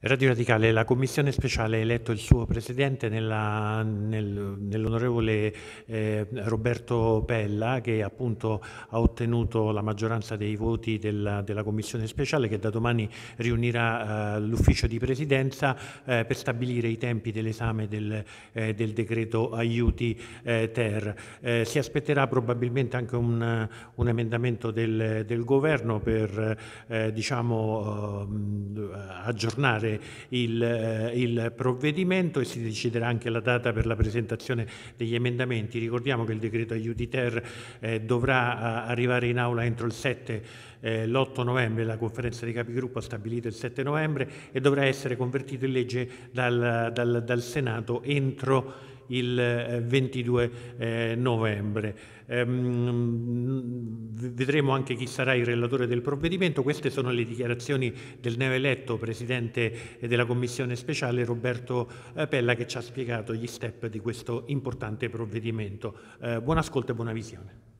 Radio Radicale, la Commissione speciale ha eletto il suo presidente nel, nell'onorevole eh, Roberto Pella che appunto ha ottenuto la maggioranza dei voti della, della Commissione speciale che da domani riunirà eh, l'ufficio di presidenza eh, per stabilire i tempi dell'esame del, eh, del, decreto aiuti eh, ter. Eh, si aspetterà probabilmente anche un, un emendamento del, del, governo per diciamo, ehm, aggiornare esaminare il, eh, il provvedimento e si deciderà anche la data per la presentazione degli emendamenti. Ricordiamo che il decreto aiuti ter eh, dovrà eh, arrivare in aula entro il 7 eh, l'8 novembre, la conferenza dei capigruppo ha stabilito il 7 novembre e dovrà essere convertito in legge dal, dal, dal Senato entro il 22 eh, eh, novembre. Ehm, vedremo anche chi sarà il relatore del provvedimento. Queste sono le dichiarazioni del neoeletto presidente della commissione speciale Roberto eh, Pella che ci ha spiegato gli step di questo importante provvedimento. Eh, buon ascolto e buona visione.